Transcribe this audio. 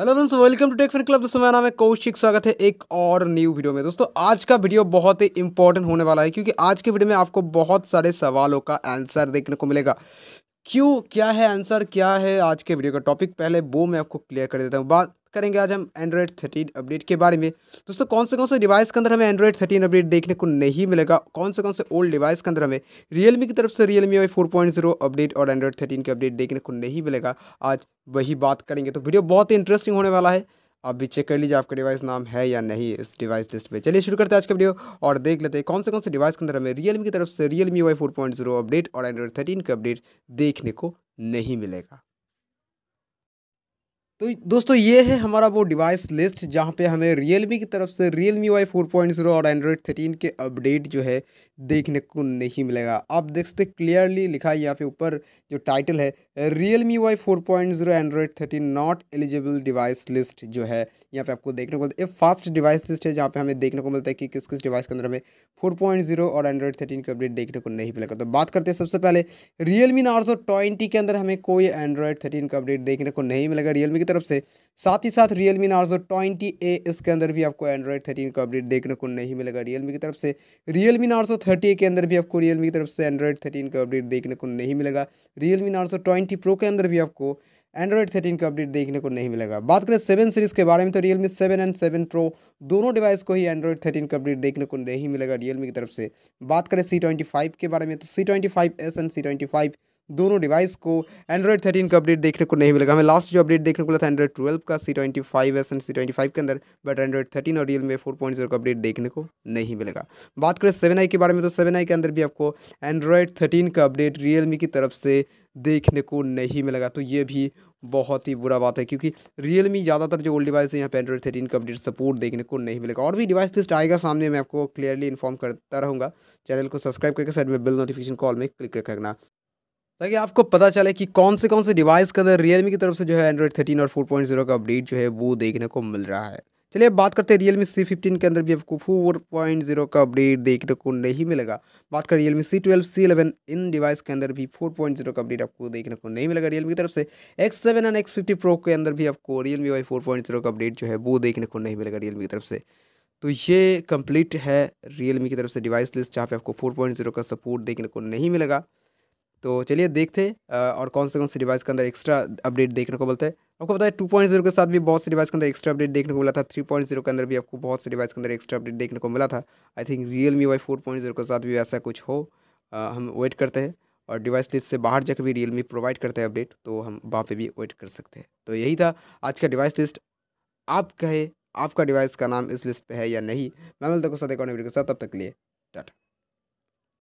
hello friends welcome to tech friend club दोस्तों मेरा नाम है कौशिक स्वागत है एक और न्यू वीडियो में दोस्तों आज का वीडियो बहुत ही इंपॉर्टेंट होने वाला है क्योंकि आज के वीडियो में आपको बहुत सारे सवालों का आंसर देखने को मिलेगा क्यों क्या है आंसर क्या है आज के वीडियो का टॉपिक पहले वो मैं आपको क्लियर कर देता हूँ बात करेंगे आज हम एंड्रॉयड थर्टीन अपडेट के बारे में दोस्तों कौन से कौन से डिवाइस के अंदर हमें एंड्रॉयड थर्टीन अपडेट देखने को नहीं मिलेगा कौन से कौन से ओल्ड डिवाइस के अंदर हमें रियलमी की तरफ से Realme Y four point zero update और एंड्रॉयड थर्टीन के अपडेट देखने को नहीं मिलेगा आज वही बात करेंगे तो वीडियो बहुत ही इंटरेस्टिंग होने वाला है आप भी चेक कर लीजिए आपका डिवाइस नाम है या नहीं इस डिवाइस लिस्ट में चलिए शुरू करते हैं आज का वीडियो और देख लेते हैं कौन से कौन से डिवाइस के अंदर हमें रियलमी की तरफ से Realme Y four point zero update और एंड्रॉयड थर्टीन का अपडेट देखने को नहीं मिलेगा तो दोस्तों ये है हमारा वो डिवाइस लिस्ट जहाँ पे हमें रियलमी की तरफ से Realme Y four point zero और एंड्रॉयड थर्टीन के अपडेट जो है देखने को नहीं मिलेगा आप देख सकते क्लियरली लिखा है यहाँ पे ऊपर जो टाइटल है Realme Y four point zero Android thirteen not eligible device list जो है यहाँ पे आपको देखने को मिलता है फास्ट डिवाइस लिस्ट है जहाँ पे हमें देखने को मिलता है कि किस किस डिवाइस के अंदर हमें फोर पॉइंट जीरो और एंड्रॉयड थर्टीन के अपडेट देखने को नहीं मिलेगा तो बात करते हैं सबसे पहले रियल मी नार्सो ट्वेंटी के अंदर हमें कोई एंड्रॉयड थर्टीन का अपडेट देखने को नहीं मिलेगा रियलमी की तरफ से साथ ही साथ Realme Narzo twenty A इसके अंदर भी आपको एंड्रॉइड थर्टीन का अपडेट देखने को नहीं मिलेगा रियल मी की तरफ से Realme Narzo thirty A के अंदर भी आपको रियल मी की तरफ से एंड्रॉइड थर्टीन का अपडेट देखने को नहीं मिलेगा Realme Narzo twenty pro के अंदर भी आपको एंड्रॉइड थर्टीन का अपडेट देखने को नहीं मिलेगा बात करें सेवन सीरीज़ के बारे में तो Realme seven and seven pro दोनों डिवाइस को ही एंड्रॉइड थर्टीन का अपडेट देखने को नहीं मिलेगा रियलमी की तरफ से बात करें सी ट्वेंटी फाइव के बारे में तो C twenty five S and C twenty five दोनों डिवाइस को एंड्रॉइड थर्टीन का अपडेट देखने को नहीं मिलेगा हमें लास्ट जो अपडेट देखने को मिला था एंड्रॉइड ट्वेल्व का C twenty five S and C twenty five के अंदर बट एंड्रॉइड थर्टीन और Realme four point zero का अपडेट देखने को नहीं मिलेगा बात करें सेवन आई के बारे में तो सेवन आई के अंदर भी आपको एंड्रॉयड थर्टीन का अपडेट रियल की तरफ से देखने को नहीं मिलेगा तो ये भी बहुत ही बुरा बात है क्योंकि रियल मी ज़्यादातर जो ओल्ड डिवाइस है यहाँ पे एंड्रॉइड थर्टीन का अपडेट सपोर्ट देखने को नहीं मिलेगा और भी डिवाइस लिस्ट आएगा सामने मैं आपको क्लियरली इन्फॉर्म करता रहूँगा चैनल को सब्सक्राइब करके साइड में बिल नोटिफिकेशन कॉल में क्लिक कर करना ताकि आपको पता चले कि कौन से कौन से डिवाइस के अंदर रियलमी की तरफ से जो है एंड्रॉइड थर्टीन और फोर पॉइंट जीरो का अपडेट जो है वो देखने को मिल रहा है चलिए अब बात करते हैं रियलमी सी फिफ्टीन के अंदर भी आपको फोर पॉइंट जीरो का अपडेट देखने को नहीं मिलेगा बात करें Realme C twelve C eleven इन डिवाइस के अंदर भी फोर पॉइंट जीरो का अपडेट आपको देखने को नहीं मिलेगा रियलमी की तरफ से X seven and X fifty pro के अंदर भी आपको Realme Y four point zero का अपडेट जो है वो देखने को नहीं मिलेगा रियलमी की तरफ से तो ये कंप्लीट है रियलमी की तरफ से डिवाइस लिस्ट जहाँ पे आपको फोर पॉइंट जीरो का सपोर्ट देखने को नहीं मिलेगा तो चलिए देखते हैं और कौन से कौन से डिवाइस के अंदर एक्स्ट्रा अपडेट देखने को मिलता है आपको पता है टू पॉइंट जीरो के साथ भी बहुत से डिवाइस के अंदर एक्स्ट्रा अपडेट देखने को मिला था थ्री पॉइंट जीरो के अंदर भी आपको बहुत से डिवाइस के अंदर एक्स्ट्रा अपडेट देखने को मिला था I think Realme Y four point zero के साथ भी ऐसा कुछ हो आ, हम वेट करते हैं और डिवाइस लिस्ट से बाहर जाकर भी रियल मी प्रोवाइड करते हैं अपडेट तो हम वहाँ पर भी वेट कर सकते हैं तो यही था आज का डिवाइस लिस्ट आप कहे आपका डिवाइस का नाम इस लिस्ट पर है या नहीं मैं मिलता हूँ साथ एक के साथ तब तक लिए टाटा